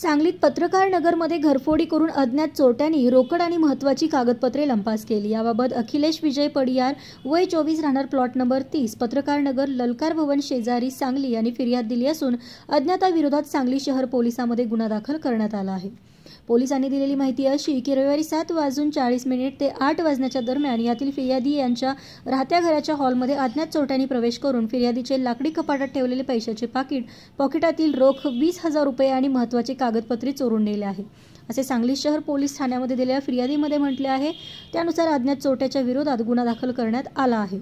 सांगलीत पत्रकार नगरमध्ये घरफोडी करून अज्ञात चोरट्यांनी रोकड आणि महत्त्वाची कागदपत्रे लंपास केली याबाबत अखिलेश विजय पडियार वय चोवीस राहणार प्लॉट नंबर तीस पत्रकार नगर ललकार भवन शेजारी सांगली यांनी फिर्याद दिली असून अज्ञाताविरोधात सांगली शहर पोलिसांमध्ये गुन्हा दाखल करण्यात आला आहे पोलिसांनी दिलेली माहिती अशी की रविवारी सात वाजून चाळीस मिनिट ते आठ वाजण्याच्या दरम्यान यातील फिर्यादी यांच्या राहत्या घराच्या हॉलमध्ये अज्ञात चोरट्यांनी प्रवेश करून फिर्यादीचे लाकडी कपाटात ठेवलेले पैशाचे पाकिट पॉकेटातील रोख वीस हजार रुपये आणि महत्त्वाची कागदपत्रे चोरून नेले आहे असे सांगली शहर पोलीस ठाण्यामध्ये दिलेल्या फिर्यादीमध्ये म्हटले आहे त्यानुसार अज्ञात चोरट्याच्या विरोधात गुन्हा दाखल करण्यात आला आहे